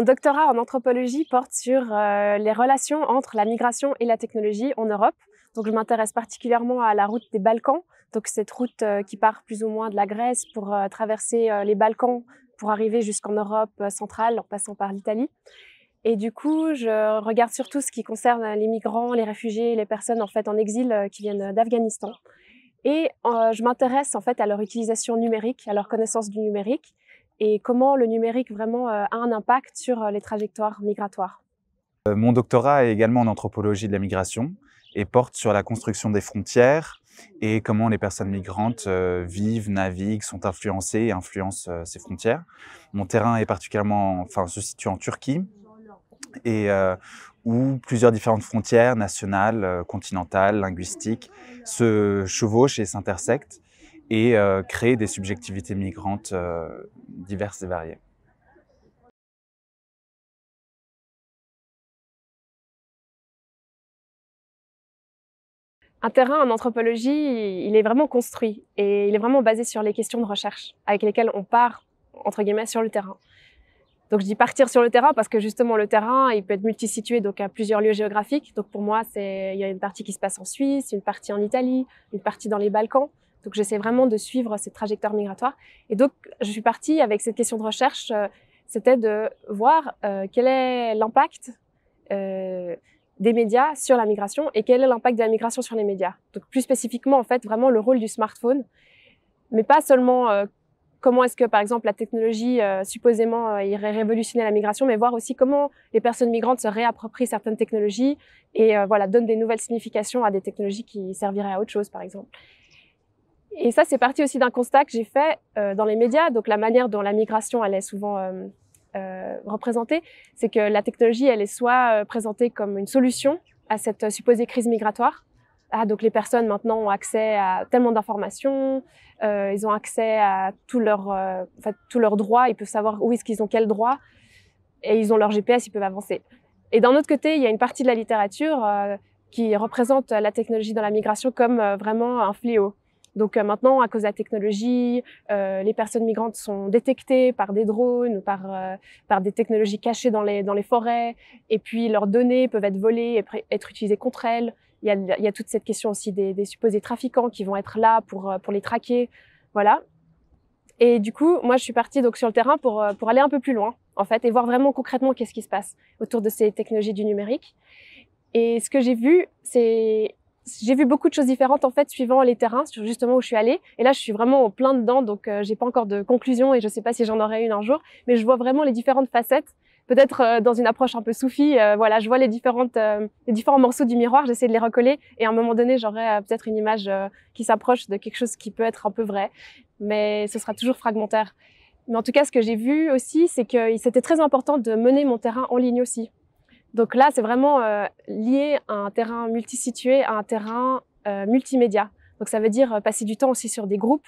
Mon doctorat en anthropologie porte sur euh, les relations entre la migration et la technologie en Europe. Donc je m'intéresse particulièrement à la route des Balkans, donc cette route euh, qui part plus ou moins de la Grèce pour euh, traverser les Balkans pour arriver jusqu'en Europe centrale en passant par l'Italie. Et du coup, je regarde surtout ce qui concerne les migrants, les réfugiés, les personnes en fait en exil qui viennent d'Afghanistan. Et je m'intéresse en fait à leur utilisation numérique, à leur connaissance du numérique et comment le numérique vraiment euh, a un impact sur euh, les trajectoires migratoires. Euh, mon doctorat est également en anthropologie de la migration et porte sur la construction des frontières et comment les personnes migrantes vivent, naviguent, sont influencées et influencent ces frontières. Mon terrain est particulièrement, enfin, se situe en Turquie et où plusieurs différentes frontières nationales, continentales, linguistiques se chevauchent et s'intersectent et euh, créer des subjectivités migrantes euh, diverses et variées. un terrain en anthropologie, il est vraiment construit et il est vraiment basé sur les questions de recherche avec lesquelles on part, entre guillemets, sur le terrain. Donc je dis partir sur le terrain parce que justement le terrain, il peut être multisitué, donc à plusieurs lieux géographiques. Donc pour moi, il y a une partie qui se passe en Suisse, une partie en Italie, une partie dans les Balkans. Donc j'essaie vraiment de suivre cette trajectoire migratoire. Et donc je suis partie avec cette question de recherche, euh, c'était de voir euh, quel est l'impact euh, des médias sur la migration et quel est l'impact de la migration sur les médias. Donc plus spécifiquement en fait vraiment le rôle du smartphone, mais pas seulement comment est-ce que par exemple la technologie supposément irait révolutionner la migration, mais voir aussi comment les personnes migrantes se réapproprient certaines technologies et voilà donnent des nouvelles significations à des technologies qui serviraient à autre chose par exemple. Et ça, c'est parti aussi d'un constat que j'ai fait euh, dans les médias, donc la manière dont la migration est souvent euh, euh, représentée, c'est que la technologie, elle est soit présentée comme une solution à cette supposée crise migratoire. Ah, donc les personnes maintenant ont accès à tellement d'informations, ils ont accès à tous leurs tous droits, ils peuvent savoir où est-ce qu'ils ont quels droit, et ils ont leur GPS, ils peuvent avancer. Et d'un autre côté, il y a une partie de la littérature qui représente la technologie dans la migration comme vraiment un fléau. Donc euh, maintenant, à cause de la technologie, euh, les personnes migrantes sont détectées par des drones, par, euh, par des technologies cachées dans les, dans les forêts, et puis leurs données peuvent être volées et être utilisées contre elles. Il y a, toute cette question aussi des, supposés trafiquants qui vont être là pour, pour les traquer. Voilà. Et du coup, moi, je suis partie donc, sur le terrain pour, pour aller un peu plus loin, en fait, et voir vraiment concrètement qu'est-ce qui se passe autour de ces technologies du numérique. Et ce que j'ai vu, c'est j'ai vu beaucoup de choses différentes en fait suivant les terrains, sur justement où je suis allée. Et là, je suis vraiment au plein dedans, donc euh, j'ai pas encore de conclusion et je sais pas si j'en aurai une un jour. Mais je vois vraiment les différentes facettes. Peut-être euh, dans une approche un peu soufie, euh, voilà, je vois les différentes, euh, les différents morceaux du miroir, j'essaie de les recoller et à un moment donné, j'aurai peut-être une image qui s'approche de quelque chose qui peut être un peu vrai, mais ce sera toujours fragmentaire. Mais en tout cas, ce que j'ai vu aussi, c'est que c'était très important de mener mon terrain en ligne aussi. Donc là, c'est vraiment euh, lié à un terrain multisitué, à un terrain euh, multimédia. Donc ça veut dire euh, passer du temps aussi sur des groupes,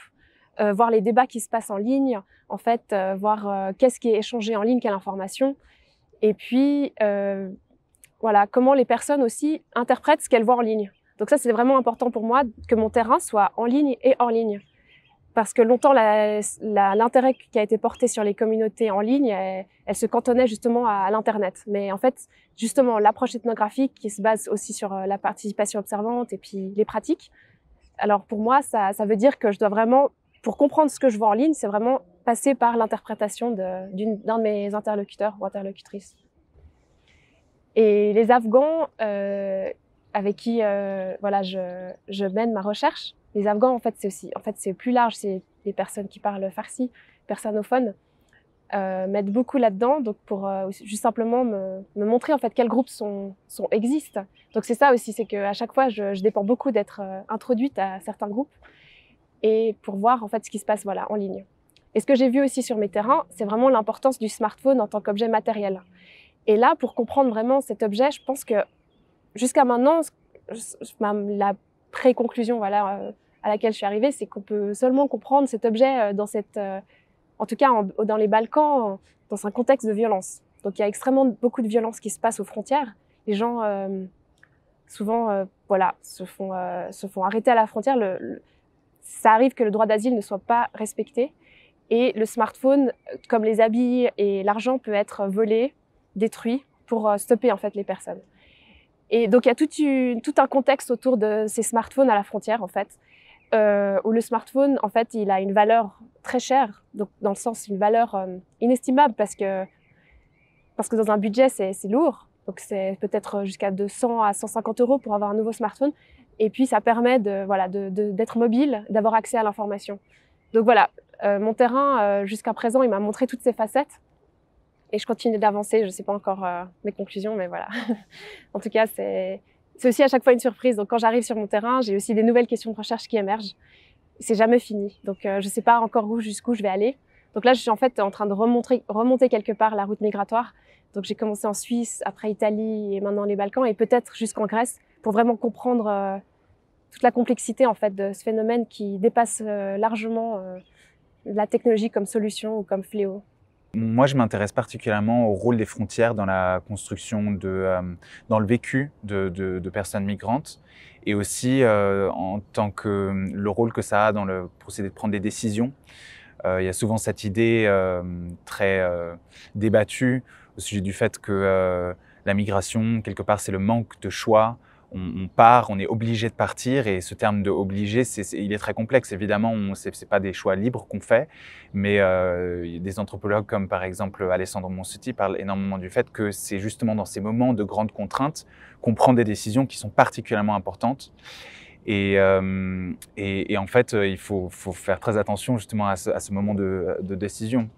voir les débats qui se passent en ligne, en fait, voir qu'est-ce qui est échangé en ligne, quelle information. Et puis, voilà, comment les personnes aussi interprètent ce qu'elles voient en ligne. Donc ça, c'est vraiment important pour moi que mon terrain soit en ligne et hors ligne parce que longtemps l'intérêt qui a été porté sur les communautés en ligne, elle, se cantonnait justement à, l'internet. Mais en fait, justement, l'approche ethnographique qui se base aussi sur euh, la participation observante et puis les pratiques. Alors pour moi, ça, veut dire que je dois vraiment, pour comprendre ce que je vois en ligne, c'est vraiment passer par l'interprétation d'un de, mes interlocuteurs ou interlocutrices. Et les Afghans euh, avec qui euh, voilà, je, je mène ma recherche, les Afghans, en fait, c'est aussi, en fait, c'est plus large, c'est les personnes qui parlent farsi, persanophones, euh, m'aident beaucoup là-dedans, donc pour euh, juste simplement me, montrer en fait quels groupes sont, sont existent. Donc c'est ça aussi, c'est qu'à chaque fois, je, je dépends beaucoup d'être euh, introduite à certains groupes et pour voir en fait ce qui se passe voilà en ligne. Et ce que j'ai vu aussi sur mes terrains, c'est vraiment l'importance du smartphone en tant qu'objet matériel. Et là, pour comprendre vraiment cet objet, je pense que jusqu'à maintenant, la pré-conclusion, voilà, euh, à laquelle je suis arrivée, c'est qu'on peut seulement comprendre cet objet euh, dans cette, euh, en tout cas dans les Balkans, dans un contexte de violence. Donc il y a extrêmement beaucoup de violence qui se passe aux frontières. Les gens, euh, souvent, voilà, se font, se font arrêter à la frontière. ça arrive que le droit d'asile ne soit pas respecté. Et le smartphone, comme les habits et l'argent, peut être volé, détruit pour stopper en fait les personnes. Et donc il y a tout un contexte autour de ces smartphones à la frontière en fait, euh, où le smartphone, en fait, il a une valeur très chère, donc dans le sens une valeur euh, inestimable parce que, parce que dans un budget, c'est lourd. Donc c'est peut-être jusqu'à 200 à 150 euros pour avoir un nouveau smartphone. Et puis ça permet de voilà d'être mobile, d'avoir accès à l'information. Donc voilà, euh, mon terrain jusqu'à présent, il m'a montré toutes ses facettes. Et je continue d'avancer. Je ne sais pas encore mes conclusions, mais voilà. en tout cas, c'est c'est aussi à chaque fois une surprise. Donc quand j'arrive sur mon terrain, j'ai aussi des nouvelles questions de recherche qui émergent. C'est jamais fini. Donc euh, je ne sais pas encore où jusqu'où je vais aller. Donc là, je suis en fait en train de remonter, quelque part la route migratoire. Donc j'ai commencé en Suisse, après Italie et maintenant les Balkans et peut-être jusqu'en Grèce pour vraiment comprendre euh, toute la complexité en fait de ce phénomène qui dépasse euh, largement la technologie comme solution ou comme fléau. Moi, je m'intéresse particulièrement au rôle des frontières dans la construction, de, euh, dans le vécu de, personnes migrantes et aussi euh, en tant que le rôle que ça a dans le procédé de prendre des décisions. Euh, il y a souvent cette idée très débattue au sujet du fait que la migration, quelque part, c'est le manque de choix, on, part, on est obligé de partir. Et ce terme de obligé, il est très complexe. Évidemment, ce n'est pas des choix libres qu'on fait, mais euh, des anthropologues comme par exemple Alessandro Monsuti parlent énormément du fait que c'est justement dans ces moments de grandes contraintes qu'on prend des décisions qui sont particulièrement importantes. Et, euh, en fait, euh, il faut, faire très attention justement à ce, moment de décision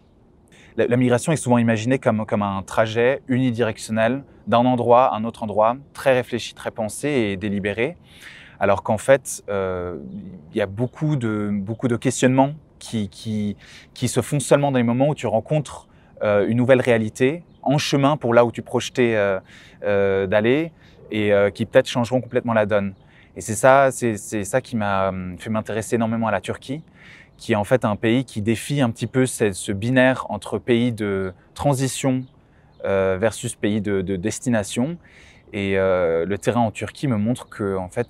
la, migration est souvent imaginée comme, comme un trajet unidirectionnel d'un endroit à un autre endroit, très réfléchi, très pensé et délibéré. Alors qu'en fait, euh, il y a beaucoup de, beaucoup de questionnements qui, qui, se font seulement dans les moments où tu rencontres euh, une nouvelle réalité en chemin pour là où tu projetais euh, d'aller et qui peut-être changeront complètement la donne. Et c'est ça, c'est ça qui m'a fait m'intéresser énormément à la Turquie qui est en fait un pays qui défie un petit peu ce, binaire entre pays de transition euh, versus pays de, destination. Et euh, le terrain en Turquie me montre qu'en en fait,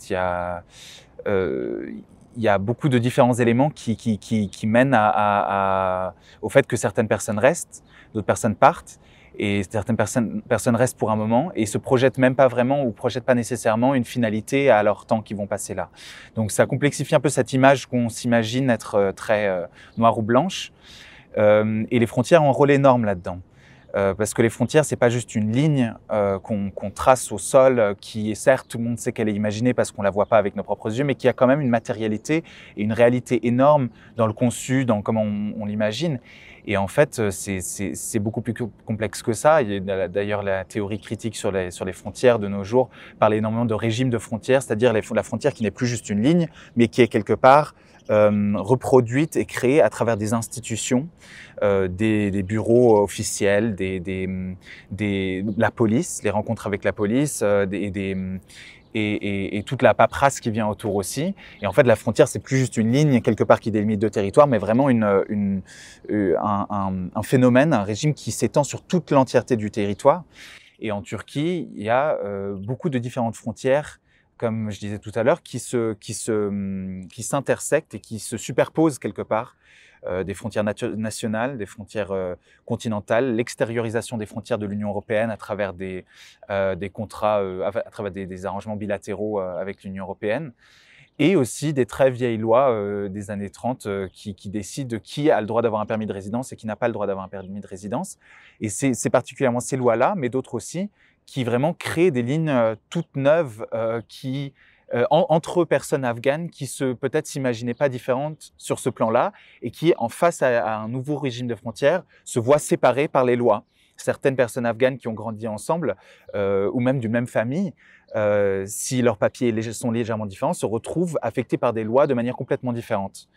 euh, il y a beaucoup de différents éléments qui, mènent au fait que certaines personnes restent, d'autres personnes partent et certaines personnes, restent pour un moment et se projettent même pas vraiment ou projettent pas nécessairement une finalité à leur temps qui vont passer là. Donc ça complexifie un peu cette image qu'on s'imagine être euh, très euh, noire ou blanche. Euh, et les frontières ont un rôle énorme là-dedans. parce que les frontières, c'est pas juste une ligne qu'on trace au sol, qui est certes tout le monde sait qu'elle est imaginée parce qu'on la voit pas avec nos propres yeux, mais qui a quand même une matérialité et une réalité énorme dans le conçu, dans comment on l'imagine. Et en fait, euh, c'est beaucoup plus complexe que ça. Il D'ailleurs, la théorie critique sur les, sur les frontières de nos jours parle énormément de régime de frontières, c'est-à-dire la frontière qui n'est plus juste une ligne, mais qui est quelque part euh, reproduite et créée à travers des institutions, euh, des, bureaux officiels, des, la police, les rencontres avec la police euh, et, toute la paperasse qui vient autour aussi. Et en fait, la frontière, c'est plus juste une ligne quelque part qui délimite deux territoires, mais vraiment une, euh, un, phénomène, un régime qui s'étend sur toute l'entièreté du territoire. Et en Turquie, il y a euh, beaucoup de différentes frontières, comme je disais tout à l'heure, qui s'intersectent qui se, hum, qui et qui se superposent quelque part. Euh, des frontières nationales, des frontières euh, continentales, l'extériorisation des frontières de l'Union européenne à travers des, euh, contrats, à travers des, arrangements bilatéraux avec l'Union européenne et aussi des très vieilles lois des années 30 qui, qui, décident qui a le droit d'avoir un permis de résidence et qui n'a pas le droit d'avoir un permis de résidence. Et c'est particulièrement ces lois-là, mais d'autres aussi, qui vraiment créent des lignes toutes neuves qui euh, entre personnes afghanes qui se peut-être s'imaginaient pas différentes sur ce plan-là et qui, en face à, un nouveau régime de frontières, se voient séparées par les lois. Certaines personnes afghanes qui ont grandi ensemble euh, ou même d'une même famille, euh, si leurs papiers sont légèrement différents, se retrouvent affectées par des lois de manière complètement différente.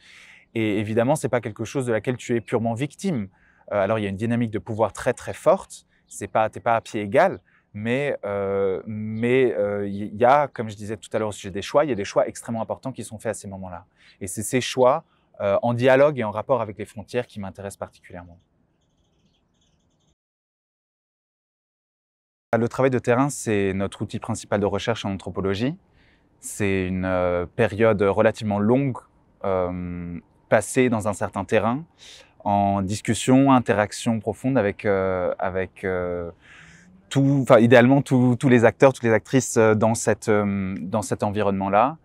Et évidemment, ce n'est pas quelque chose de laquelle tu es purement victime. alors il y a une dynamique de pouvoir très très forte. C'est pas t'es pas à pied égal, mais euh, euh, il y a, comme je disais tout à l'heure au sujet des choix, il y a des choix extrêmement importants qui sont faits à ces moments-là. Et c'est ces choix euh, en dialogue et en rapport avec les frontières qui m'intéressent particulièrement. Bah, le travail de terrain, c'est notre outil principal de recherche en anthropologie. C'est une période relativement longue passée dans un certain terrain, en discussion, interaction profonde avec, avec idéalement tous les acteurs, toutes les actrices euh, dans, euh, dans cet environnement-là,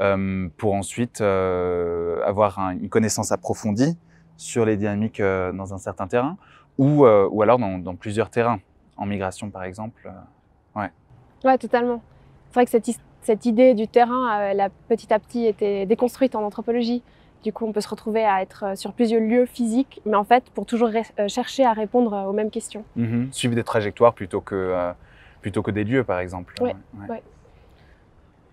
euh, pour ensuite avoir une connaissance approfondie sur les dynamiques dans un certain terrain, ou, ou alors dans, plusieurs terrains, en migration par exemple. ouais. ouais, totalement. C'est vrai que cette, cette idée du terrain, elle a petit à petit été déconstruite en anthropologie. Du coup, on peut se retrouver à être euh, sur plusieurs lieux physiques, mais en fait, pour toujours euh, chercher à répondre euh, aux mêmes questions. Mm-hmm. Suivre des trajectoires plutôt que, plutôt que des lieux, par exemple. ouais.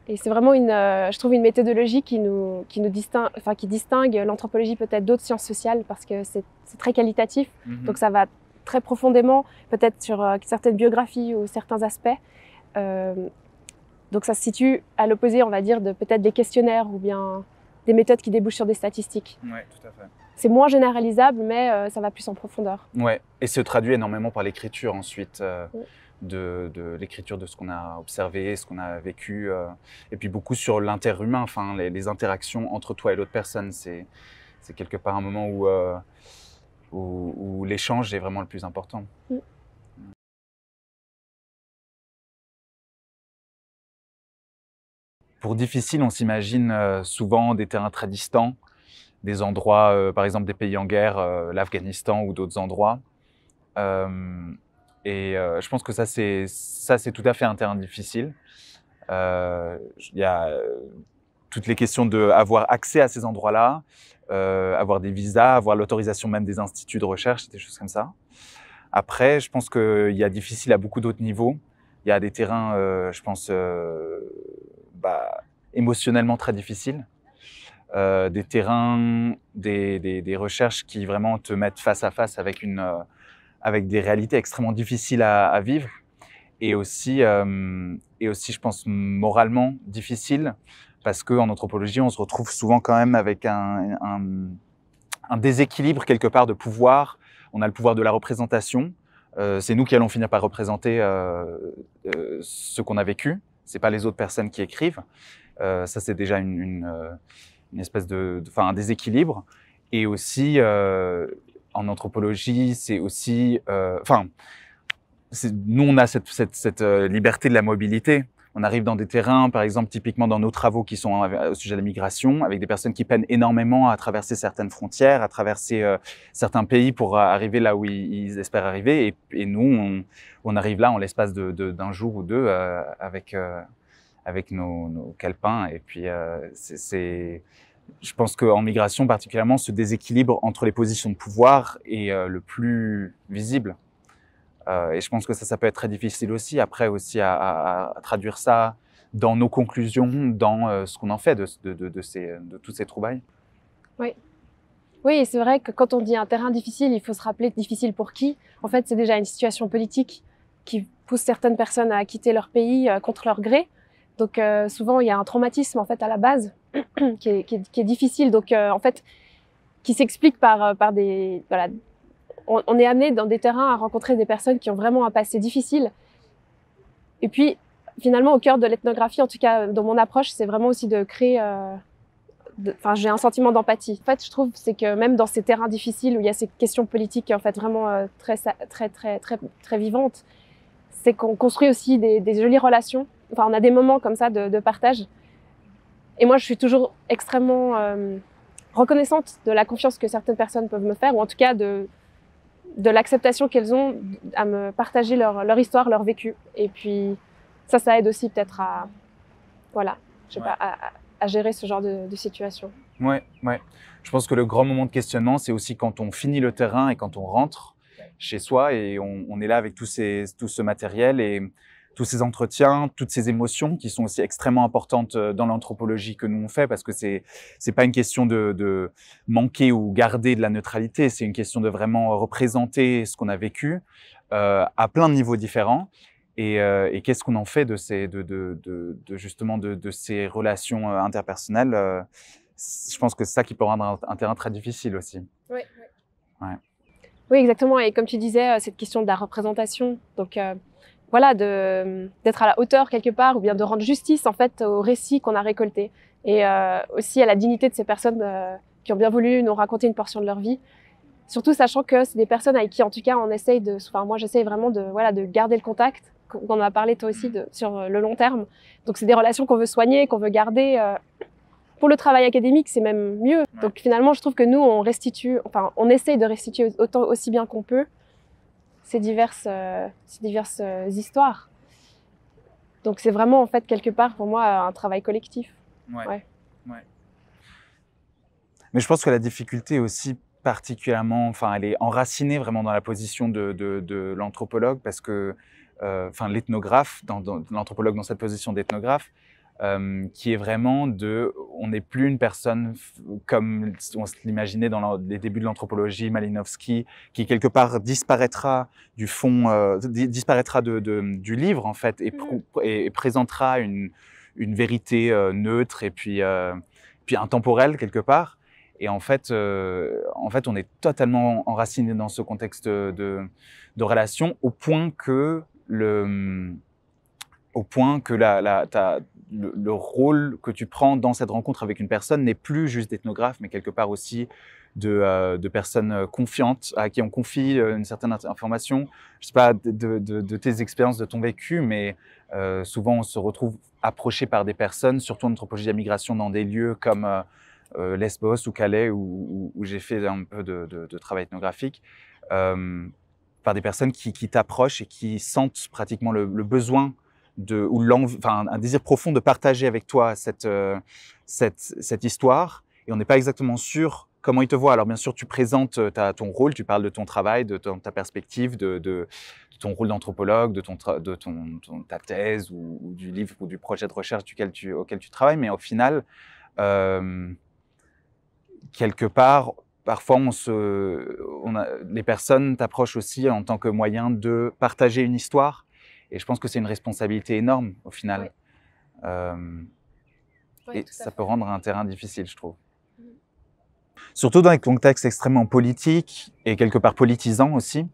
Et c'est vraiment, une, je trouve, une méthodologie qui, nous, qui, nous distingue, enfin, qui distingue l'anthropologie peut-être d'autres sciences sociales, parce que c'est très qualitatif, mm-hmm. donc ça va très profondément, peut-être sur certaines biographies ou certains aspects. donc ça se situe à l'opposé, on va dire, de peut-être des questionnaires ou bien des méthodes qui débouchent sur des statistiques. C'est moins généralisable, mais euh, ça va plus en profondeur. Ouais, et se traduit énormément par l'écriture ensuite, euh, de, l'écriture de ce qu'on a observé, ce qu'on a vécu, euh, et puis beaucoup sur l'interhumain, enfin les, interactions entre toi et l'autre personne. C'est quelque part un moment où, l'échange est vraiment le plus important. Mm. Pour difficile, on s'imagine euh, souvent des terrains très distants, des endroits, euh, par exemple des pays en guerre, euh, l'Afghanistan ou d'autres endroits. et je pense que ça, c'est tout à fait un terrain difficile. Il y a toutes les questions de accès à ces endroits-là, avoir des visas, avoir l'autorisation même des instituts de recherche, des choses comme ça. Après, je pense qu'il y a difficile à beaucoup d'autres niveaux. Il y a des terrains, euh, je pense, euh, bah, émotionnellement très difficiles. Euh, des terrains, des, recherches qui vraiment te mettent face à face avec, avec des réalités extrêmement difficiles à, vivre et aussi, et aussi, je pense, moralement difficiles, parce qu'en anthropologie, on se retrouve souvent quand même avec un, déséquilibre quelque part de pouvoir. On a le pouvoir de la représentation, euh, c'est nous qui allons finir par représenter euh, euh, ce qu'on a vécu. C'est pas les autres personnes qui écrivent. ça, c'est déjà une, espèce de, enfin, un déséquilibre. Et aussi, en anthropologie, c'est aussi, enfin, nous on a cette, cette liberté de la mobilité on arrive dans des terrains, par exemple, typiquement dans nos travaux qui sont euh, au sujet de la migration, avec des personnes qui peinent énormément à traverser certaines frontières, à traverser euh, certains pays pour euh, arriver là où ils, espèrent arriver. Et, nous, on, arrive là en l'espace d'un jour ou deux avec, avec nos, nos, calepins. Et puis, c'est je pense qu'en migration particulièrement, ce déséquilibre entre les positions de pouvoir est le plus visible. Euh, et je pense que ça, ça peut être très difficile aussi, après aussi, à, traduire ça dans nos conclusions, dans euh, ce qu'on en fait de, ces, de toutes ces trouvailles. Oui. Oui, c'est vrai que quand on dit un terrain difficile, il faut se rappeler difficile pour qui. En fait, c'est déjà une situation politique qui pousse certaines personnes à quitter leur pays euh, contre leur gré. Donc souvent, il y a un traumatisme en fait à la base qui, est, difficile. Donc en fait, qui s'explique par, par des, voilà, on, est amené dans des terrains à rencontrer des personnes qui ont vraiment un passé difficile. Et puis, finalement, au cœur de l'ethnographie, en tout cas euh, dans mon approche, c'est vraiment aussi de créer. Euh, enfin, j'ai un sentiment d'empathie. En fait, je trouve c'est que même dans ces terrains difficiles où il y a ces questions politiques en fait vraiment euh, très, très très très très vivantes, c'est qu'on construit aussi des, jolies relations. Enfin, on a des moments comme ça de, partage. Et moi, je suis toujours extrêmement reconnaissante de la confiance que certaines personnes peuvent me faire, ou en tout cas de de l'acceptation qu'elles ont à me partager leur, histoire, leur vécu. Et puis ça, ça aide aussi peut-être à, voilà, je sais pas, à, gérer ce genre de, situation. Ouais, ouais. Je pense que le grand moment de questionnement, c'est aussi quand on finit le terrain et quand on rentre chez soi et on, est là avec tout, ces, tout ce matériel et tous ces entretiens, toutes ces émotions qui sont aussi extrêmement importantes euh, dans l'anthropologie que nous on fait, parce que c'est c'est pas une question de, de, manquer ou garder de la neutralité, c'est une question de vraiment représenter ce qu'on a vécu euh, à plein de niveaux différents. Euh, et, qu'est-ce qu'on en fait de ces de, de, justement de, ces relations interpersonnelles Je pense que c'est ça qui peut rendre un, terrain très difficile aussi. Oui. oui, exactement. Et comme tu disais, cette question de la représentation, donc voilà, d'être à la hauteur quelque part ou bien de rendre justice en fait au récit qu'on a récolté et euh, aussi à la dignité de ces personnes euh, qui ont bien voulu nous raconter une portion de leur vie. Surtout sachant que c'est des personnes avec qui en tout cas on essaye de, enfin moi j'essaye vraiment de voilà de garder le contact. On a parlé toi aussi sur euh, le long terme. Donc c'est des relations qu'on veut soigner, qu'on veut garder. pour le travail académique, c'est même mieux. Donc finalement, je trouve que nous, on restitue, enfin, on essaye de restituer autant aussi bien qu'on peut ces diverses, euh, diverses euh, histoires. Donc c'est vraiment en fait quelque part pour moi euh, un travail collectif. Ouais. Mais je pense que la difficulté aussi particulièrement, enfin elle est enracinée vraiment dans la position de, l'anthropologue parce que, enfin l'ethnographe, dans, l'anthropologue dans cette position d'ethnographe, euh, qui est vraiment de, on n'est plus une personne comme on l'imaginait dans les débuts de l'anthropologie, Malinowski, qui quelque part disparaîtra du fond, euh, disparaîtra de, du livre en fait, et, mhm. et présentera une, vérité euh, neutre et puis, puis intemporelle quelque part. Et en fait, en fait, on est totalement enraciné dans ce contexte de, de relation au point que le au point que la, la, le, rôle que tu prends dans cette rencontre avec une personne n'est plus juste d'ethnographe, mais quelque part aussi de, euh, de, personnes euh, confiantes à qui on confie euh, une certaine information, je sais pas, de, tes expériences, de ton vécu, mais souvent on se retrouve approché par des personnes, surtout en anthropologie de la migration, dans des lieux comme Lesbos ou Calais, où, j'ai fait un peu de, travail ethnographique par des personnes qui, t'approchent et qui sentent pratiquement le besoin ou un désir profond de partager avec toi euh, cette, histoire. Et on n'est pas exactement sûr comment ils te voient. Alors bien sûr, tu présentes euh, ton rôle, tu parles de ton travail, de ta perspective, de, ton rôle d'anthropologue, de, ton, ta thèse ou, du livre ou du projet de recherche auquel tu travailles. Mais au final, euh, quelque part, parfois les personnes t'approchent aussi en tant que moyen de partager une histoire et je pense que c'est une responsabilité énorme au final. Euh, et ça peut rendre un terrain difficile, je trouve. Mm. Surtout dans un contexte extrêmement politique et quelque part politisant aussi.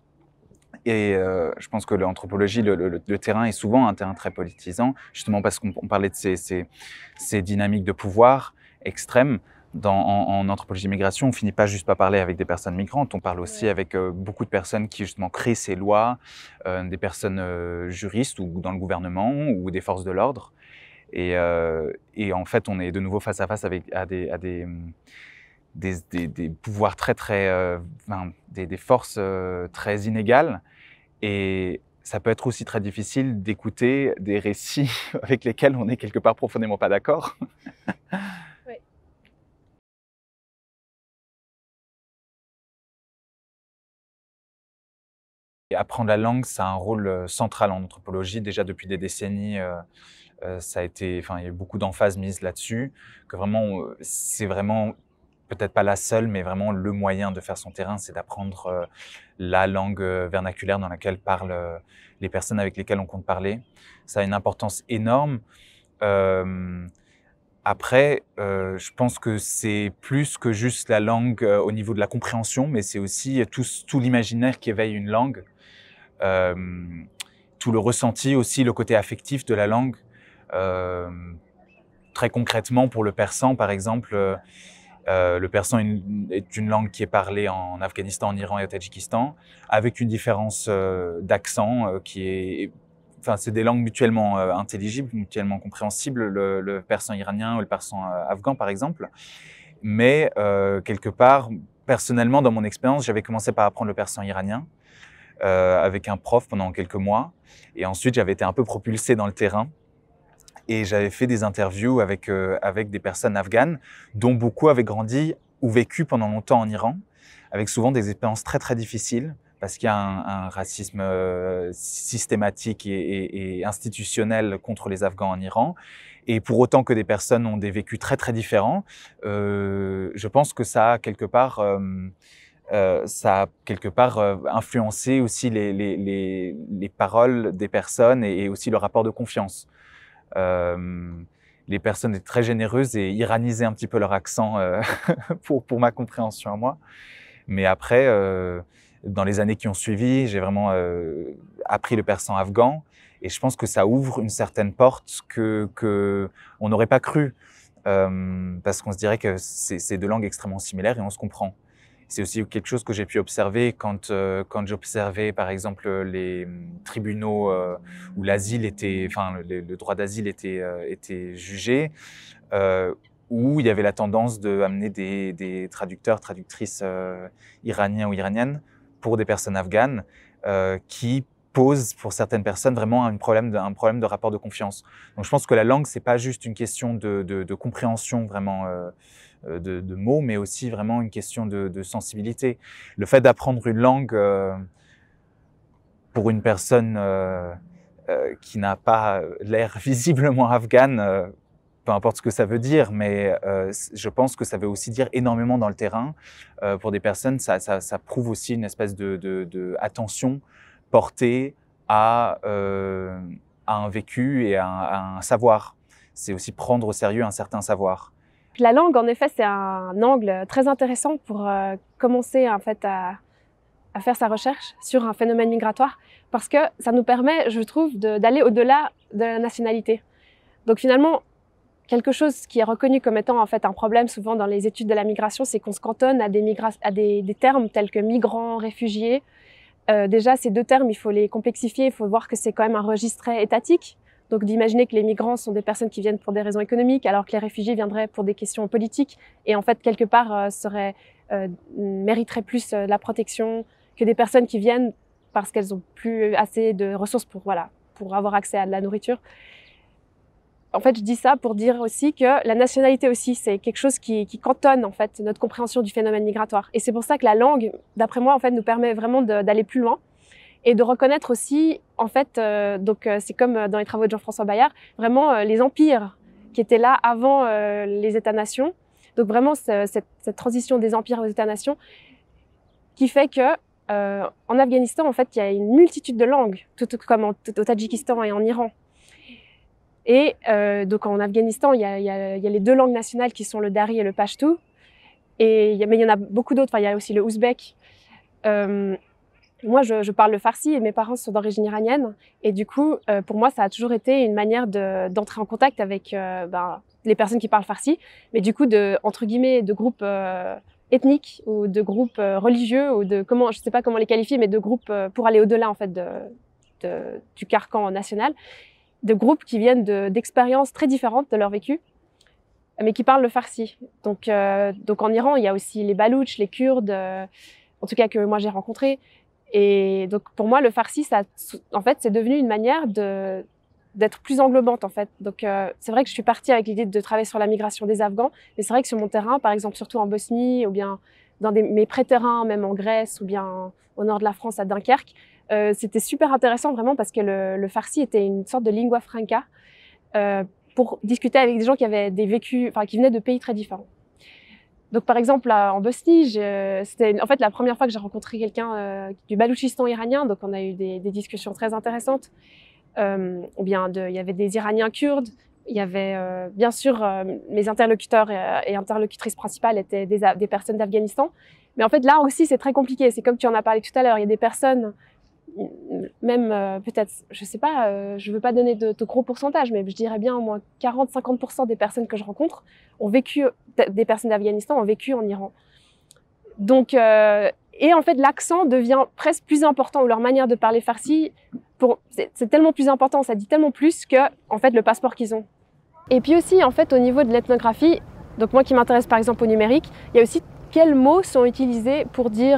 Et euh, je pense que l'anthropologie, le, terrain est souvent un terrain très politisant, justement parce qu'on parlait de ces dynamiques de pouvoir extrêmes en, en, anthropologie migration, on finit pas juste par parler avec des personnes migrantes, on parle aussi avec euh, beaucoup de personnes qui justement créent ces lois, euh, des personnes euh, juristes ou dans le gouvernement ou des forces de l'ordre. Et, en fait, on est de nouveau face à face avec à des, pouvoirs très très, des, forces très inégales. Et ça peut être aussi très difficile d'écouter des récits avec lesquels on est quelque part profondément pas d'accord. apprendre la langue, ça a un rôle euh, central en anthropologie. Déjà depuis des décennies, euh, euh, ça a été, enfin, il y a eu beaucoup d'emphase mise là-dessus. Que vraiment, c'est vraiment peut-être pas la seule, mais vraiment le moyen de faire son terrain, c'est d'apprendre la langue vernaculaire dans laquelle parlent les personnes avec lesquelles on compte parler. Ça a une importance énorme. Après, je pense que c'est plus que juste la langue au niveau de la compréhension, mais c'est aussi tout, tout l'imaginaire qui éveille une langue. Euh, tout le ressenti aussi, le côté affectif de la langue. Euh, très concrètement, pour le persan, par exemple, euh, le persan est une, langue qui est parlée en Afghanistan, en Iran et au Tadjikistan, avec une différence d'accent qui est... Enfin, c'est des langues mutuellement intelligibles, mutuellement compréhensibles, le, persan iranien ou le persan afghan, par exemple. Mais quelque part, personnellement, dans mon expérience, j'avais commencé par apprendre le persan iranien. Euh, avec un prof pendant quelques mois. Et ensuite, j'avais été un peu propulsé dans le terrain et j'avais fait des interviews avec, euh, avec des personnes afghanes, dont beaucoup avaient grandi ou vécu pendant longtemps en Iran, avec souvent des expériences très très difficiles, parce qu'il y a un, racisme euh, systématique et, institutionnel contre les Afghans en Iran. Et pour autant que des personnes ont des vécus très très différents, je pense que ça a quelque part euh, ça a quelque part euh, influencé aussi les, paroles des personnes et, aussi le rapport de confiance. Euh, les personnes étaient très généreuses et iranisaient un petit peu leur accent pour, pour, ma compréhension à moi. Mais après, dans les années qui ont suivi, j'ai vraiment appris le persan afghan et je pense que ça ouvre une certaine porte que, que on n'aurait pas cru parce qu'on se dirait que c'est deux langues extrêmement similaires et on se comprend. C'est aussi quelque chose que j'ai pu observer quand, euh, quand j'observais, par exemple, les hum, tribunaux euh, où l'asile était, enfin, le, droit d'asile était, euh, jugé, où il y avait la tendance d'amener de des, des traducteurs, traductrices iraniens ou iraniennes pour des personnes afghanes qui posent pour certaines personnes vraiment un problème de, problème de rapport de confiance. Donc je pense que la langue, n'est pas juste une question de, compréhension vraiment euh, de, mots, mais aussi vraiment une question de, sensibilité. Le fait d'apprendre une langue euh, pour une personne euh, qui n'a pas l'air visiblement afghane, peu importe ce que ça veut dire, mais je pense que ça veut aussi dire énormément dans le terrain. pour des personnes, ça, prouve aussi une espèce de, attention portée à, un vécu et à un savoir. C'est aussi prendre au sérieux un certain savoir. La langue, en effet, c'est un angle très intéressant pour euh, commencer en fait à, faire sa recherche sur un phénomène migratoire parce que ça nous permet, je trouve, d'aller au-delà de la nationalité. Donc finalement, quelque chose qui est reconnu comme étant en fait un problème souvent dans les études de la migration, c'est qu'on se cantonne à, des, termes tels que migrants, réfugiés. Euh, déjà, ces deux termes, il faut les complexifier, il faut voir que c'est quand même un registre étatique. Donc d'imaginer que les migrants sont des personnes qui viennent pour des raisons économiques, alors que les réfugiés viendraient pour des questions politiques, et en fait quelque part euh, euh, mériteraient plus euh, la protection que des personnes qui viennent parce qu'elles n'ont plus assez de ressources pour voilà pour avoir accès à de la nourriture. En fait, je dis ça pour dire aussi que la nationalité aussi, c'est quelque chose qui, qui, cantonne en fait notre compréhension du phénomène migratoire. Et c'est pour ça que la langue, d'après moi, en fait, nous permet vraiment d'aller plus loin et de reconnaître aussi, en fait, euh, donc euh, c'est comme euh, dans les travaux de Jean-François Bayard, vraiment les empires qui étaient là avant les États-nations. Donc vraiment cette, transition des empires aux États-nations qui fait que en Afghanistan, en fait, il y a une multitude de langues, tout, comme au Tadjikistan et en Iran. Et donc en Afghanistan, il y, a, les deux langues nationales qui sont le dari et le pashtou. Et, mais il y en a beaucoup d'autres. il y a aussi le ouzbek. Moi, je, parle le farsi et mes parents sont d'origine iranienne. Et du coup, euh, pour moi, ça a toujours été une manière d'entrer en contact avec euh, ben, les personnes qui parlent farsi, mais du coup, entre guillemets, de groupes euh, ethniques ou de groupes religieux ou de comment, je ne sais pas comment les qualifier, mais de groupes pour aller au-delà en fait du carcan national, de groupes qui viennent d'expériences très différentes de leur vécu mais qui parlent le farsi. Donc, donc en Iran, il y a aussi les Balouches, les Kurdes, en tout cas que moi j'ai rencontrés, et donc pour moi, le farci, ça, en fait, c'est devenu une manière d'être plus englobante en fait. Donc euh, c'est vrai que je suis partie avec l'idée de travailler sur la migration des Afghans, mais c'est vrai que sur mon terrain, par exemple surtout en Bosnie ou bien dans mes pré-terrains, même en Grèce ou bien au nord de la France à Dunkerque, euh, c'était super intéressant vraiment parce que le, le, farsi était une sorte de lingua franca euh, pour discuter avec des gens qui avaient des vécus, qui venaient de pays très différents. Donc, par exemple, en Bosnie, c'était en fait la première fois que j'ai rencontré quelqu'un euh, du Balouchistan iranien. Donc, on a eu des, discussions très intéressantes. Euh, bien, il y avait des Iraniens kurdes. Il y avait, euh, bien sûr, mes interlocuteurs et, interlocutrices principales étaient des personnes d'Afghanistan. Mais en fait, là aussi, c'est très compliqué. C'est comme tu en as parlé tout à l'heure. Il y a des personnes même euh, peut-être, je sais pas, je euh, je veux pas donner de, gros pourcentage, mais je dirais bien au moins 40-50% des personnes que je rencontre ont vécu, des personnes d'Afghanistan ont vécu en Iran. Donc, euh, et en fait, l'accent devient presque plus important, ou leur manière de parler farsi, c'est tellement plus important, ça dit tellement plus que, en fait, le passeport qu'ils ont. Et puis aussi, en fait, au niveau de l'ethnographie, donc moi qui m'intéresse par exemple au numérique, il y a aussi quels mots sont utilisés pour dire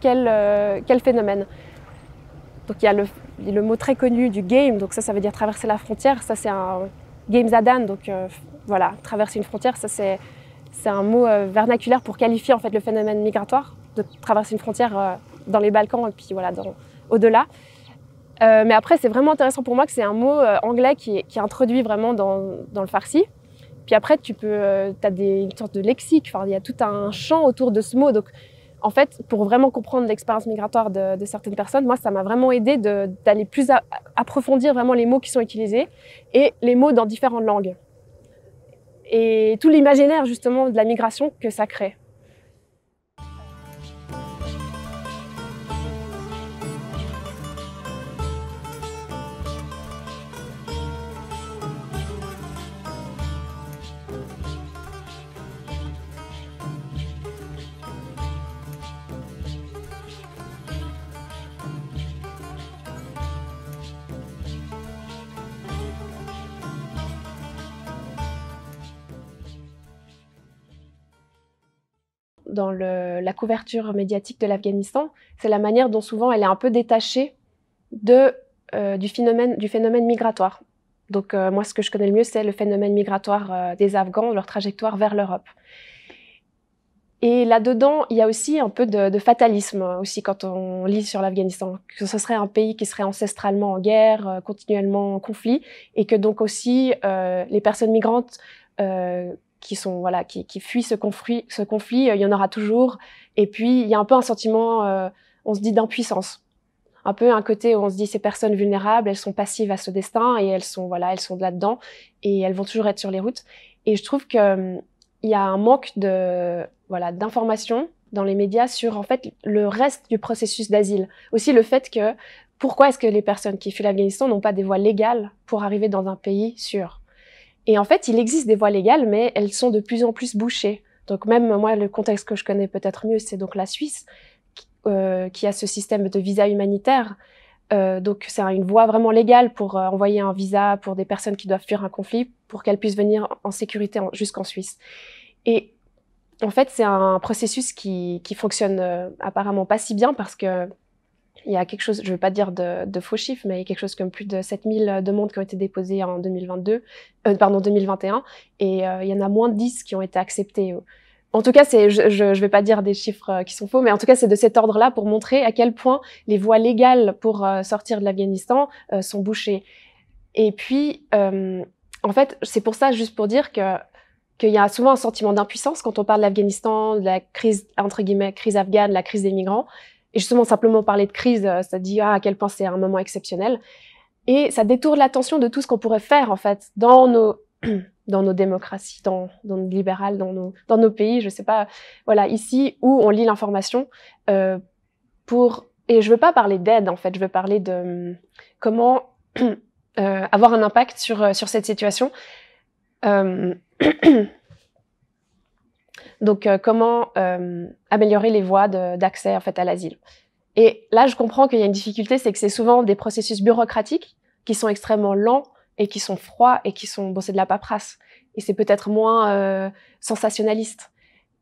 quel phénomène. Donc il y a le, mot très connu du game, donc ça, ça veut dire traverser la frontière. Ça, c'est un game zadan, donc euh, voilà, traverser une frontière, ça c'est un mot euh, vernaculaire pour qualifier en fait le phénomène migratoire, de traverser une frontière euh, dans les Balkans et puis voilà, au-delà. mais après, c'est vraiment intéressant pour moi que c'est un mot anglais qui est, introduit vraiment dans, le farsi. Puis après, tu peux, as une sorte de lexique, il y a tout un champ autour de ce mot. Donc en fait, pour vraiment comprendre l'expérience migratoire de, certaines personnes, moi, ça m'a vraiment aidé d'aller plus approfondir vraiment les mots qui sont utilisés et les mots dans différentes langues. Et tout l'imaginaire, justement, de la migration que ça crée. dans la couverture médiatique de l'Afghanistan, c'est la manière dont souvent elle est un peu détachée de, euh, du, phénomène, du phénomène migratoire. Donc euh, moi, ce que je connais le mieux, c'est le phénomène migratoire euh, des Afghans, leur trajectoire vers l'Europe. Et là-dedans, il y a aussi un peu de, fatalisme aussi quand on lit sur l'Afghanistan, que ce serait un pays qui serait ancestralement en guerre, continuellement en conflit, et que donc aussi les personnes migrantes qui sont voilà qui, qui fuient ce conflit ce conflit euh, il y en aura toujours et puis il y a un peu un sentiment euh, on se dit d'impuissance un peu un côté où on se dit ces personnes vulnérables, elles sont passives à ce destin et elles sont voilà, elles sont là-dedans et elles vont toujours être sur les routes. Et je trouve que hum, il y a un manque de voilà d'informations dans les médias sur en fait le reste du processus d'asile. Aussi le fait que pourquoi est-ce que les personnes qui fuient l'Afghanistan n'ont pas des voies légales pour arriver dans un pays sûr et en fait, il existe des voies légales, mais elles sont de plus en plus bouchées. Donc même moi, le contexte que je connais peut-être mieux, c'est donc la Suisse, qui, euh, a ce système de visa humanitaire. Euh, donc c'est une voie vraiment légale pour euh, envoyer un visa pour des personnes qui doivent fuir un conflit, pour qu'elles puissent venir en sécurité jusqu'en Suisse. Et en fait, c'est un processus qui fonctionne apparemment pas si bien parce que il y a quelque chose, je ne veux pas dire de, faux chiffres, mais il y a quelque chose comme plus de 7000 euh, demandes qui ont été déposées en 2022, euh, pardon, 2021, et euh, il y en a moins de 10 qui ont été acceptées. En tout cas, c'est, je ne vais pas dire des chiffres qui sont faux, mais en tout cas, c'est de cet ordre-là pour montrer à quel point les voies légales pour sortir de l'Afghanistan sont bouchées. Et puis, en fait, c'est pour ça, juste pour dire que qu'il y a souvent un sentiment d'impuissance quand on parle de l'Afghanistan, de la crise, entre guillemets, crise afghane, la crise des migrants. Et justement, simplement parler de crise, euh, ça dit ah, à quel point c'est un moment exceptionnel. Et ça détourne l'attention de tout ce qu'on pourrait faire, en fait, dans nos, dans nos démocraties, dans, dans nos libérales, dans nos, dans nos pays, je sais pas. Voilà, ici où on lit l'information euh, pour. Et je veux pas parler d'aide, en fait, je veux parler de mm, comment euh, avoir un impact sur, sur cette situation. Euh... Donc, euh, comment euh, améliorer les voies d'accès en fait à l'asile Et là, je comprends qu'il y a une difficulté, c'est que c'est souvent des processus bureaucratiques qui sont extrêmement lents et qui sont froids et qui sont bon, c'est de la paperasse. Et c'est peut-être moins euh, sensationnaliste.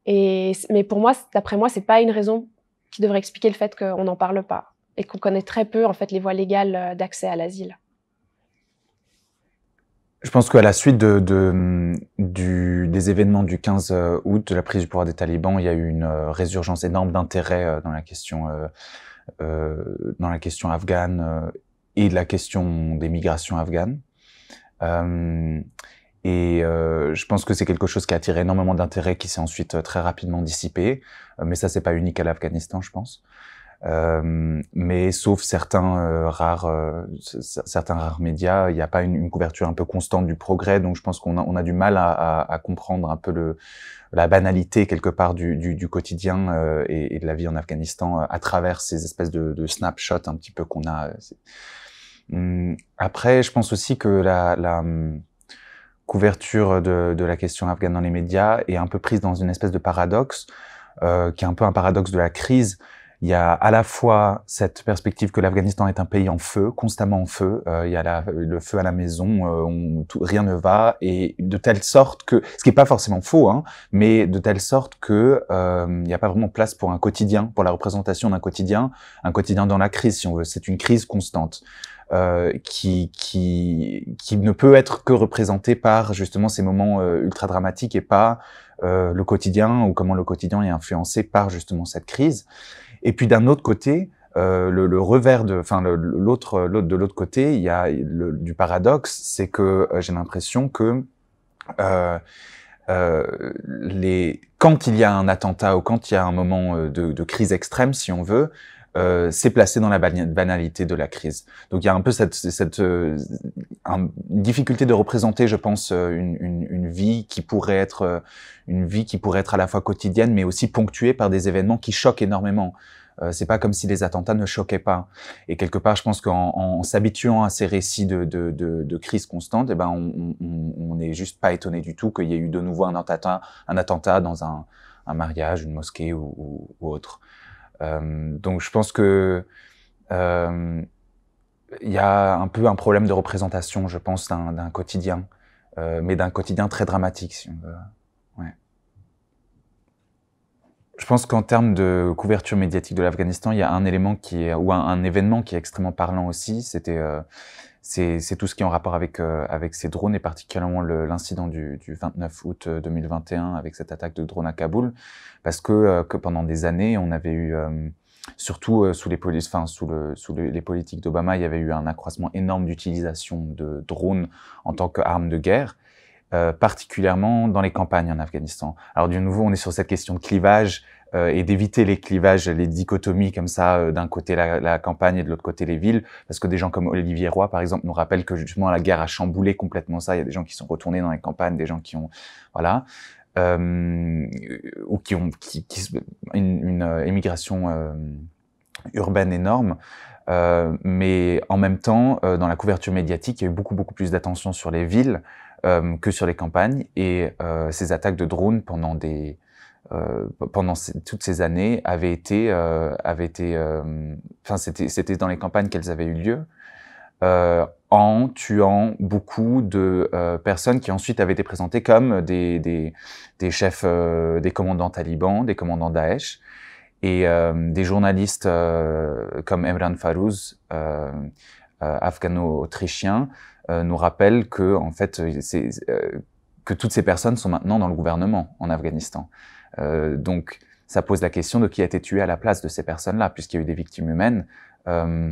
mais pour moi, d'après moi, c'est pas une raison qui devrait expliquer le fait qu'on n'en parle pas et qu'on connaît très peu en fait les voies légales d'accès à l'asile. Je pense qu'à la suite de, de, du, des événements du 15 euh, août, de la prise du pouvoir des talibans, il y a eu une euh, résurgence énorme d'intérêt euh, dans la question, euh, dans la question afghane et de la question des migrations afghanes. Euh, et je pense que c'est quelque chose qui a attiré énormément d'intérêt, qui s'est ensuite très rapidement dissipé. mais ça, c'est pas unique à l'Afghanistan, je pense. Euh, mais sauf certains euh, rares, euh, certains rares médias, il n'y a pas une, une, couverture un peu constante du progrès. Donc je pense qu'on a, on a du mal à, à, à, comprendre un peu le, la banalité quelque part du, du, du quotidien et, et, de la vie en Afghanistan à travers ces espèces de, de snapshots un petit peu qu'on a. Hum, après, je pense aussi que la, la hum, couverture de, de, la question afghane dans les médias est un peu prise dans une espèce de paradoxe, qui est un peu un paradoxe de la crise il y a à la fois cette perspective que l'Afghanistan est un pays en feu, constamment en feu. Euh, il y a la, le feu à la maison, euh, on, rien ne va, et de telle sorte que, ce qui n'est pas forcément faux, hein, mais de telle sorte que euh, il n'y a pas vraiment place pour un quotidien, pour la représentation d'un quotidien, un quotidien dans la crise, si on veut. C'est une crise constante. Euh, qui, qui, qui ne peut être que représentée par justement ces moments ultra dramatiques et pas euh, le quotidien ou comment le quotidien est influencé par justement cette crise. Et puis d'un autre côté, euh, le, revers de, enfin l'autre, de l'autre côté, il y a du paradoxe, c'est que euh, j'ai l'impression que euh, quand il y a un attentat ou quand il y a un moment de crise extrême, si on veut, euh, s'est placé dans la banalité de la crise. Donc il y a un peu cette, cette euh, difficulté de représenter, je pense, euh, une, une, une, vie qui pourrait être euh, une vie qui pourrait être à la fois quotidienne, mais aussi ponctuée par des événements qui choquent énormément. Euh, c'est pas comme si les attentats ne choquaient pas. Et quelque part, je pense qu'en s'habituant à ces récits de, de, de, de crise constante, eh ben, on n'est juste pas étonné du tout qu'il y ait eu de nouveau un attentat, un attentat dans un, un mariage, une mosquée ou autre. Euh, donc je pense que euh, il y a un peu un problème de représentation, je pense, d'un quotidien, euh, mais d'un quotidien très dramatique, si on veut. Ouais. Je pense qu'en termes de couverture médiatique de l'Afghanistan, il y a un élément qui est, ou un, événement qui est extrêmement parlant aussi, c'était c'est tout ce qui est en rapport avec, euh, ces drones et particulièrement l'incident du, 29 août 2021 euh, avec cette attaque de drones à Kaboul, parce que, euh, pendant des années, on avait eu, surtout sous, les, polices, sous, les politiques d'Obama, il y avait eu un accroissement énorme d'utilisation de drones en tant qu'armes de guerre. particulièrement dans les campagnes en Afghanistan. Alors du nouveau, on est sur cette question de clivage euh, et d'éviter les clivages, les dichotomies comme ça, euh, d'un côté la, campagne et de l'autre côté les villes, parce que des gens comme Olivier Roy, par exemple, nous rappellent que justement la guerre a chamboulé complètement ça. Il y a des gens qui sont retournés dans les campagnes, des gens qui ont, voilà, euh, ou qui ont une, émigration urbaine énorme. mais en même temps, dans la couverture médiatique, il y a eu beaucoup beaucoup plus d'attention sur les villes que sur les campagnes, et ces attaques de drones pendant des euh, pendant toutes ces années avaient été, euh, été, euh, enfin c'était, c'était dans les campagnes qu'elles avaient eu lieu, en tuant beaucoup de personnes qui ensuite avaient été présentées comme des, des, des chefs, des commandants talibans, des commandants Daesh, et des journalistes comme Emran Farouz, afghano-autrichien, nous rappellent que en fait c'est que toutes ces personnes sont maintenant dans le gouvernement en Afghanistan. Euh, donc, ça pose la question de qui a été tué à la place de ces personnes-là, puisqu'il y a eu des victimes humaines. Euh,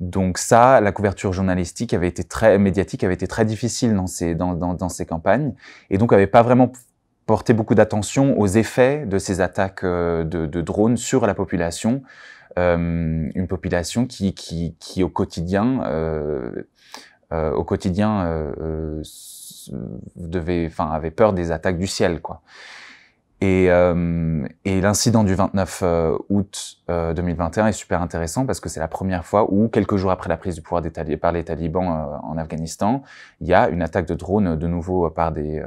donc ça, la couverture journalistique avait été très médiatique, avait été très difficile dans ces dans, dans, ces campagnes, et donc n'avait pas vraiment porté beaucoup d'attention aux effets de ces attaques euh, de, de drones sur la population, euh, une population qui qui, qui au quotidien euh, euh au quotidien euh, devait, enfin avait peur des attaques du ciel, quoi. Et, euh, et l'incident du 29 euh, août 2021 euh, est super intéressant parce que c'est la première fois où, quelques jours après la prise du pouvoir par les talibans en Afghanistan, il y a une attaque de drone de nouveau par, des,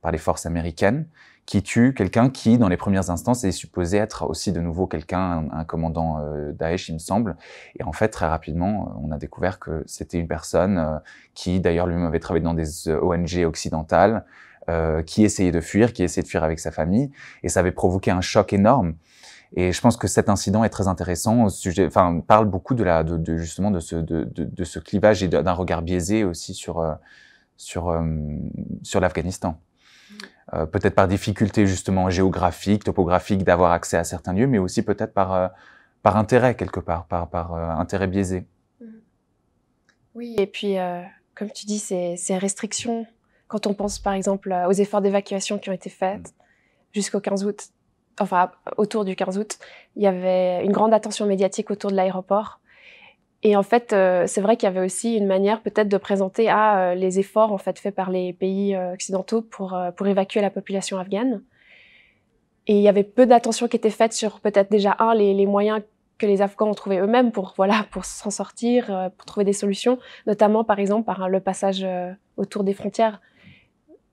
par les forces américaines qui tue quelqu'un qui, dans les premières instances, est supposé être aussi de nouveau quelqu'un, un, commandant Daesh, il me semble. Et en fait, très rapidement, on a découvert que c'était une personne qui, d'ailleurs, lui-même avait travaillé dans des ONG occidentales, euh, qui essayait de fuir, qui essayait de fuir avec sa famille, et ça avait provoqué un choc énorme. Et je pense que cet incident est très intéressant. Au sujet, enfin, parle beaucoup de la, de, justement de ce, de, de ce clivage et d'un regard biaisé aussi sur euh, sur euh, sur l'Afghanistan. Mm. Euh, peut-être par difficulté justement géographique, topographique d'avoir accès à certains lieux, mais aussi peut-être par par intérêt quelque part, par par intérêt biaisé. Mm. Oui, et puis comme tu dis, ces restrictions quand on pense par exemple euh, aux efforts d'évacuation qui ont été faits mm. jusqu'au 15 août, enfin autour du 15 août, il y avait une grande attention médiatique autour de l'aéroport. Et en fait, euh, c'est vrai qu'il y avait aussi une manière peut-être de présenter ah, euh, les efforts en fait faits par les pays occidentaux pour, pour évacuer la population afghane. Et il y avait peu d'attention qui était faite sur peut-être déjà un les, moyens que les Afghans ont trouvé eux-mêmes pour voilà pour s'en sortir, pour trouver des solutions, notamment par exemple par le passage autour des frontières.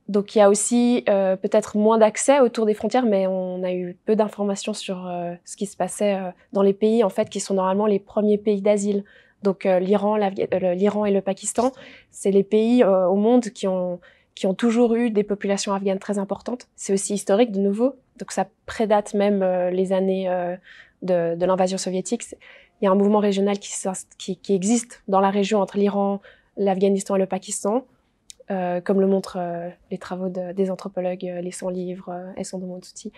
Donc il y a aussi euh, peut-être moins d'accès autour des frontières, mais on a eu peu d'informations sur euh, ce qui se passait euh, dans les pays en fait qui sont normalement les premiers pays d'asile. Donc l'Iran, l'Iran et le Pakistan, c'est les pays au monde qui ont toujours eu des populations afghanes très importantes. C'est aussi historique de nouveau, donc ça prédate même les années de, l'invasion soviétique. Il y a un mouvement régional qui existe dans la région entre l'Iran, l'Afghanistan et le Pakistan euh, comme le montrent euh, les travaux des anthropologues, euh, les 100 livres, et son demande d'outils.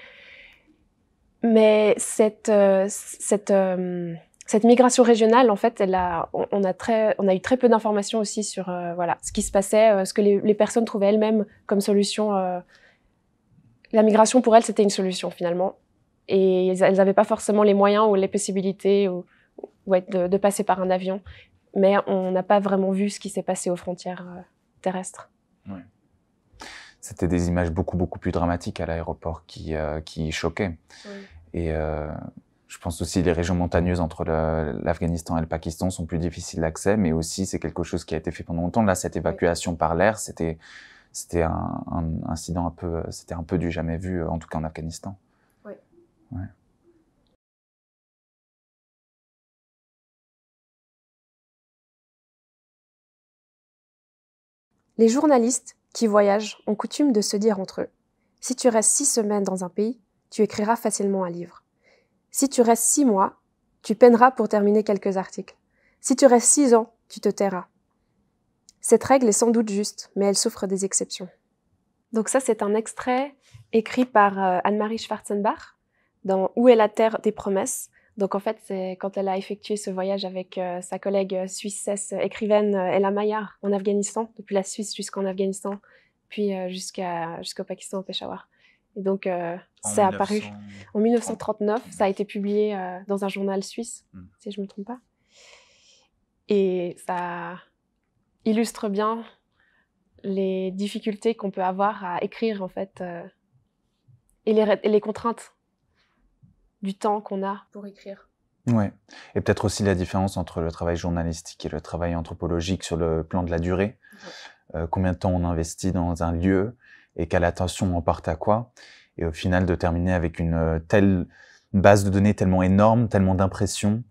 Mais cette, migration régionale, en fait, on, a eu très peu d'informations aussi sur ce qui se passait, ce que les, personnes trouvaient elles-mêmes comme solution. la migration, pour elles, c'était une solution finalement. Et elles n'avaient pas forcément les moyens ou les possibilités ou, de, de passer par un avion mais on n'a pas vraiment vu ce qui s'est passé aux frontières terrestre. C'était des images beaucoup, beaucoup plus dramatiques à l'aéroport qui, euh, qui choquaient. Et euh, je pense aussi les régions montagneuses entre l'Afghanistan et le Pakistan sont plus difficiles d'accès, mais aussi c'est quelque chose qui a été fait pendant longtemps. Là, cette évacuation par l'air, c'était un, incident un peu, c'était un peu du jamais vu, en tout cas en Afghanistan. Oui. Les journalistes qui voyagent ont coutume de se dire entre eux Si tu restes six semaines dans un pays, tu écriras facilement un livre. Si tu restes six mois, tu peineras pour terminer quelques articles. Si tu restes six ans, tu te tairas. Cette règle est sans doute juste, mais elle souffre des exceptions. Donc ça, c'est un extrait écrit par euh, Anne-Marie Schwarzenbach dans Où est la terre des promesses donc en fait, c'est quand elle a effectué ce voyage avec euh, sa collègue euh, suissesse euh, écrivaine Ella Maillard en Afghanistan, depuis la Suisse jusqu'en Afghanistan, puis jusqu'à, jusqu'au Pakistan, au Peshawar. Et donc, c'est ça apparu en 1939. Ça a été publié dans un journal suisse, hmm. si je ne me trompe pas. Et ça illustre bien les difficultés qu'on peut avoir à écrire, en fait, et et les contraintes du temps qu'on a pour écrire. Oui, Et peut-être aussi la différence entre le travail journalistique et le travail anthropologique sur le plan de la durée. Euh, combien de temps on investit dans un lieu et quelle attention on porte à quoi. Et au final, de terminer avec une euh, telle base de données tellement énorme, tellement d'impressions.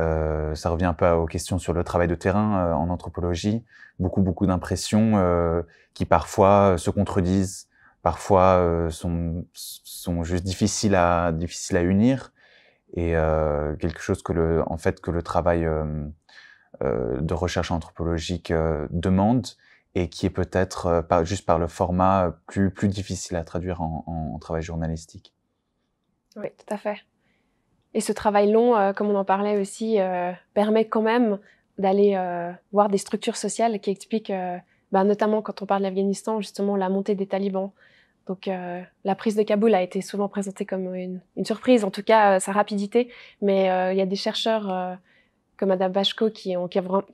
Euh, ça revient un peu aux questions sur le travail de terrain en anthropologie. Beaucoup, beaucoup d'impressions qui parfois se contredisent, parfois euh, sont, sont juste difficiles à, difficiles à unir et euh, quelque chose que le, en fait, que le travail euh, de recherche anthropologique demande et qui est peut-être pas juste par le format plus, plus difficile à traduire en, travail journalistique. Oui, tout à fait. Et ce travail long, comme on en parlait aussi, permet quand même d'aller voir des structures sociales qui expliquent, bah, notamment quand on parle d'Afghanistan, justement la montée des talibans, donc euh, la prise de Kaboul a été souvent présentée comme une, surprise, en tout cas euh, sa rapidité, mais euh, il y a des chercheurs comme Adam Bashko qui ont,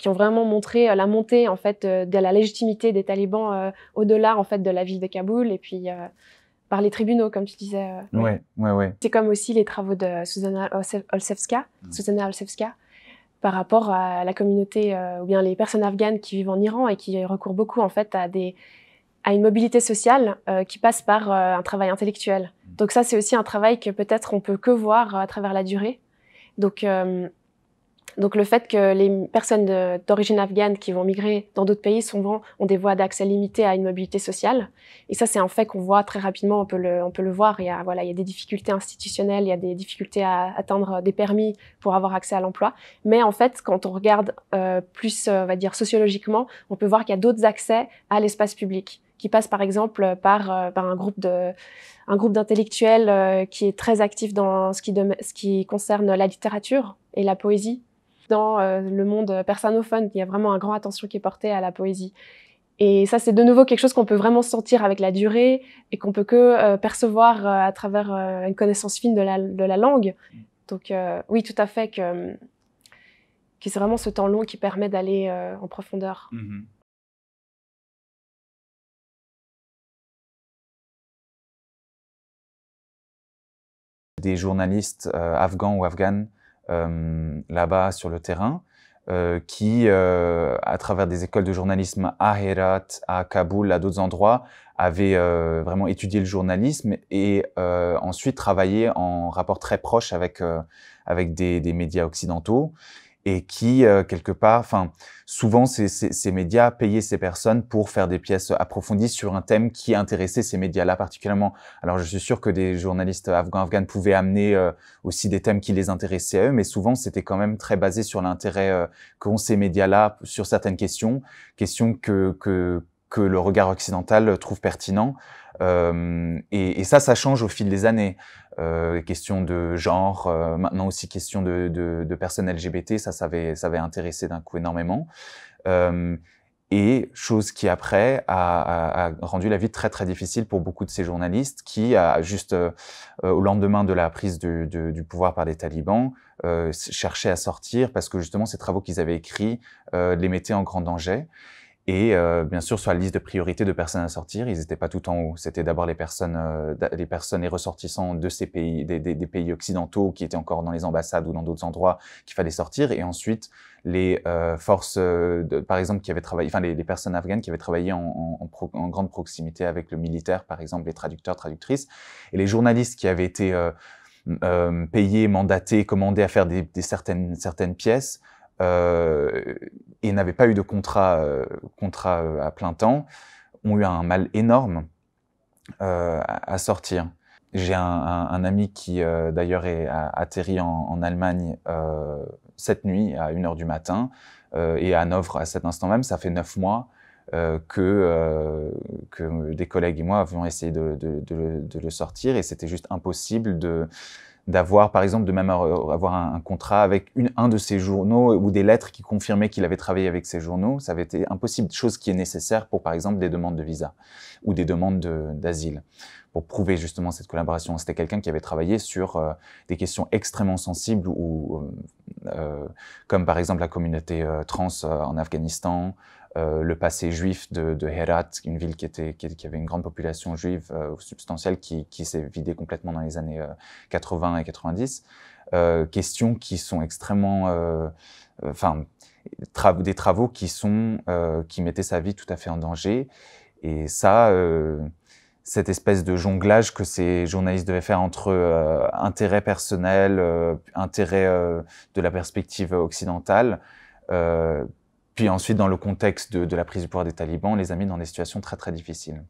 vraiment montré la montée en fait de la légitimité des talibans au-delà en fait de la ville de Kaboul et puis par les tribunaux comme tu disais. Oui, ouais, oui. C'est comme aussi les travaux de Susanna Olsevska mm. Susanna par rapport à la communauté ou bien les personnes afghanes qui vivent en Iran et qui recourent beaucoup en fait à des à une mobilité sociale euh, qui passe par euh, un travail intellectuel. Mmh. Donc ça, c'est aussi un travail que peut-être on peut que voir euh, à travers la durée. Donc, donc le fait que les personnes d'origine afghane qui vont migrer dans d'autres pays souvent ont des voies d'accès limitées à une mobilité sociale. Et ça, c'est un fait qu'on voit très rapidement, on peut le, on peut le voir. Il y, a, voilà, il y a des difficultés institutionnelles, il y a des difficultés à atteindre des permis pour avoir accès à l'emploi. Mais en fait, quand on regarde plus, on va dire, sociologiquement, on peut voir qu'il y a d'autres accès à l'espace public qui passe par exemple par, euh, par un groupe de un groupe d'intellectuels euh, qui est très actif dans ce qui, ce qui concerne la littérature et la poésie. Dans euh, le monde persanophone, il y a vraiment un grand attention qui est portée à la poésie. Et ça, c'est de nouveau quelque chose qu'on peut vraiment sentir avec la durée et qu'on peut que percevoir à travers une connaissance fine de la, de la langue. Donc oui, tout à fait que, que c'est vraiment ce temps long qui permet d'aller en profondeur. Mm-hmm. des journalistes euh, afghans ou afghanes euh, là-bas sur le terrain, euh, qui, à travers des écoles de journalisme à Herat, à Kaboul, à d'autres endroits, avaient vraiment étudié le journalisme et ensuite travaillé en rapport très proche avec, avec des, des médias occidentaux et qui, euh, quelque part, enfin, souvent, ces, médias payaient ces personnes pour faire des pièces approfondies sur un thème qui intéressait ces médias-là particulièrement. Alors, je suis sûr que des journalistes afghans-afghanes pouvaient amener euh, aussi des thèmes qui les intéressaient à eux, mais souvent, c'était quand même très basé sur l'intérêt euh, qu'ont ces médias-là sur certaines questions, questions que, que, que le regard occidental trouve pertinent. Euh, et, ça, ça change au fil des années. Euh, question de genre, euh, maintenant aussi question de, de, de, personnes LGBT, ça, ça avait, ça avait intéressé d'un coup énormément. Euh, et chose qui, après, a, a, rendu la vie très, très difficile pour beaucoup de ces journalistes qui, a, juste au lendemain de la prise du, du pouvoir par les talibans, cherchaient à sortir parce que, justement, ces travaux qu'ils avaient écrits les mettaient en grand danger. Et euh, bien sûr, sur la liste de priorités de personnes à sortir, ils n'étaient pas tout en haut. C'était d'abord les personnes, euh, les personnes et ressortissants de ces pays, des, des, des, pays occidentaux qui étaient encore dans les ambassades ou dans d'autres endroits qu'il fallait sortir. Et ensuite, les euh, forces, de, par exemple, qui avaient travaillé, enfin les, les, personnes afghanes qui avaient travaillé en, en, grande proximité avec le militaire, par exemple, les traducteurs, traductrices, et les journalistes qui avaient été payés, mandatés, commandés à faire des, des certaines, certaines pièces. Euh, et n'avaient pas eu de contrat, euh, contrat euh, à plein temps ont eu un mal énorme à, sortir. J'ai un, ami qui, d'ailleurs, est atterri en, Allemagne cette nuit à 1h du matin et à Hanovre à cet instant même. Ça fait 9 mois que, que des collègues et moi avions essayé de le sortir et c'était juste impossible de, d'avoir, par exemple, de même euh, avoir un, contrat avec un de ces journaux ou des lettres qui confirmaient qu'il avait travaillé avec ces journaux. Ça avait été impossible, chose qui est nécessaire pour, par exemple, des demandes de visa ou des demandes d'asile, pour prouver justement cette collaboration. C'était quelqu'un qui avait travaillé sur euh, des questions extrêmement sensibles, ou, euh, comme par exemple la communauté trans en Afghanistan, euh, le passé juif de, de, Herat, une ville qui, était, qui, avait une grande population juive euh, substantielle qui, s'est vidée complètement dans les années 80 euh, et 90. questions qui sont extrêmement... Enfin, des travaux qui, sont, qui mettaient sa vie tout à fait en danger. Et ça cette espèce de jonglage que ces journalistes devaient faire entre intérêt personnel, intérêt de la perspective occidentale, puis ensuite, dans le contexte de, la prise du pouvoir des talibans, on les a mis dans des situations très très difficiles.